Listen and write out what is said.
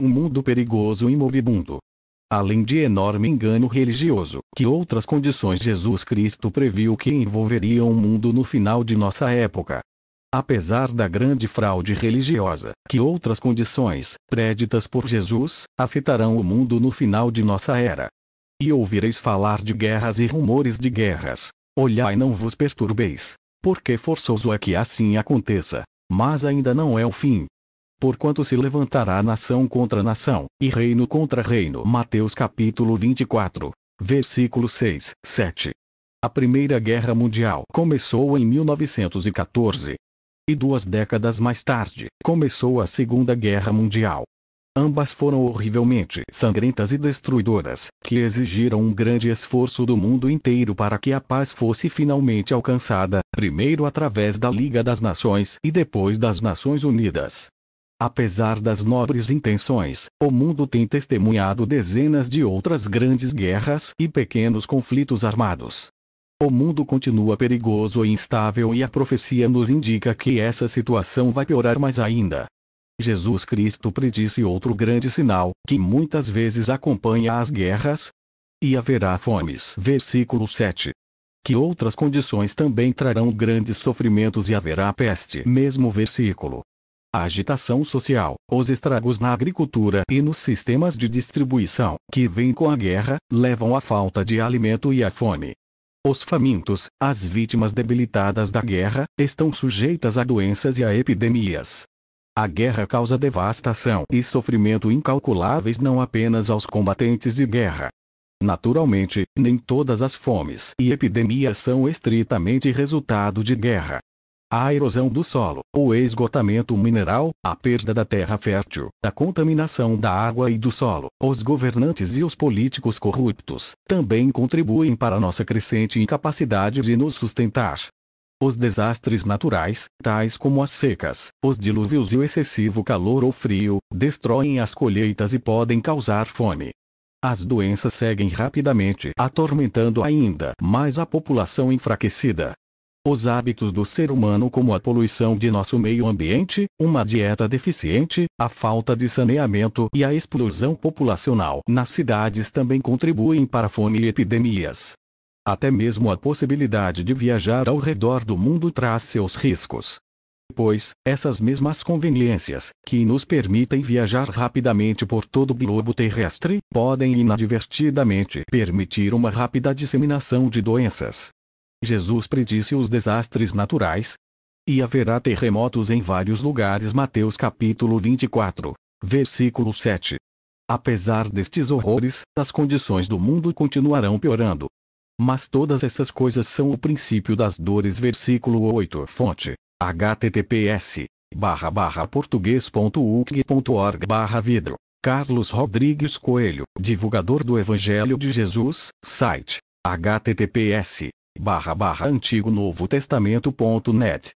um mundo perigoso e moribundo. Além de enorme engano religioso, que outras condições Jesus Cristo previu que envolveriam o mundo no final de nossa época. Apesar da grande fraude religiosa, que outras condições, préditas por Jesus, afetarão o mundo no final de nossa era. E ouvireis falar de guerras e rumores de guerras. Olhai, não vos perturbeis, porque forçoso é que assim aconteça, mas ainda não é o fim. Porquanto se levantará nação contra nação, e reino contra reino. Mateus capítulo 24, versículo 6, 7. A Primeira Guerra Mundial começou em 1914. E duas décadas mais tarde, começou a Segunda Guerra Mundial. Ambas foram horrivelmente sangrentas e destruidoras, que exigiram um grande esforço do mundo inteiro para que a paz fosse finalmente alcançada, primeiro através da Liga das Nações e depois das Nações Unidas. Apesar das nobres intenções, o mundo tem testemunhado dezenas de outras grandes guerras e pequenos conflitos armados. O mundo continua perigoso e instável e a profecia nos indica que essa situação vai piorar mais ainda. Jesus Cristo predisse outro grande sinal, que muitas vezes acompanha as guerras. E haverá fomes. Versículo 7 que outras condições também trarão grandes sofrimentos e haverá peste. Mesmo versículo a agitação social, os estragos na agricultura e nos sistemas de distribuição, que vêm com a guerra, levam à falta de alimento e à fome. Os famintos, as vítimas debilitadas da guerra, estão sujeitas a doenças e a epidemias. A guerra causa devastação e sofrimento incalculáveis não apenas aos combatentes de guerra. Naturalmente, nem todas as fomes e epidemias são estritamente resultado de guerra a erosão do solo, o esgotamento mineral, a perda da terra fértil, a contaminação da água e do solo. Os governantes e os políticos corruptos também contribuem para nossa crescente incapacidade de nos sustentar. Os desastres naturais, tais como as secas, os dilúvios e o excessivo calor ou frio, destroem as colheitas e podem causar fome. As doenças seguem rapidamente atormentando ainda mais a população enfraquecida os hábitos do ser humano como a poluição de nosso meio ambiente, uma dieta deficiente, a falta de saneamento e a explosão populacional nas cidades também contribuem para a fome e epidemias. Até mesmo a possibilidade de viajar ao redor do mundo traz seus riscos. Pois, essas mesmas conveniências, que nos permitem viajar rapidamente por todo o globo terrestre, podem inadvertidamente permitir uma rápida disseminação de doenças, Jesus predisse os desastres naturais. E haverá terremotos em vários lugares. Mateus capítulo 24, versículo 7. Apesar destes horrores, as condições do mundo continuarão piorando. Mas todas essas coisas são o princípio das dores. Versículo 8. Fonte: https barra barra barra vidro. Carlos Rodrigues Coelho, divulgador do Evangelho de Jesus, site https barra barra Antigo Novo testamento ponto net